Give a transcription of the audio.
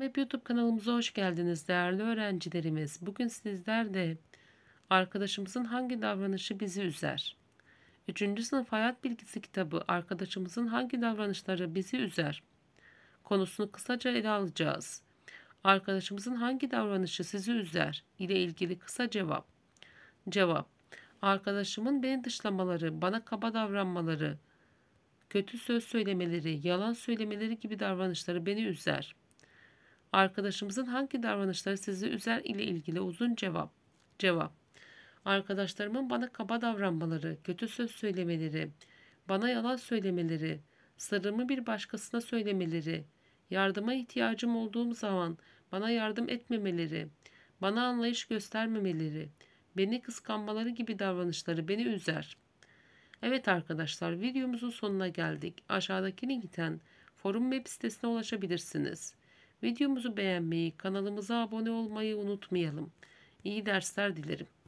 Web YouTube kanalımıza hoş geldiniz değerli öğrencilerimiz. Bugün sizler de arkadaşımızın hangi davranışı bizi üzer? 3. sınıf hayat bilgisi kitabı arkadaşımızın hangi davranışları bizi üzer? Konusunu kısaca ele alacağız. Arkadaşımızın hangi davranışı sizi üzer? ile ilgili kısa cevap. Cevap. Arkadaşımın beni dışlamaları, bana kaba davranmaları, kötü söz söylemeleri, yalan söylemeleri gibi davranışları beni üzer.'' Arkadaşımızın hangi davranışları sizi üzer ile ilgili uzun cevap. Cevap. Arkadaşlarımın bana kaba davranmaları, kötü söz söylemeleri, bana yalan söylemeleri, sırrımı bir başkasına söylemeleri, yardıma ihtiyacım olduğum zaman bana yardım etmemeleri, bana anlayış göstermemeleri, beni kıskanmaları gibi davranışları beni üzer. Evet arkadaşlar videomuzun sonuna geldik. Aşağıdaki linkten forum web sitesine ulaşabilirsiniz. Videomuzu beğenmeyi, kanalımıza abone olmayı unutmayalım. İyi dersler dilerim.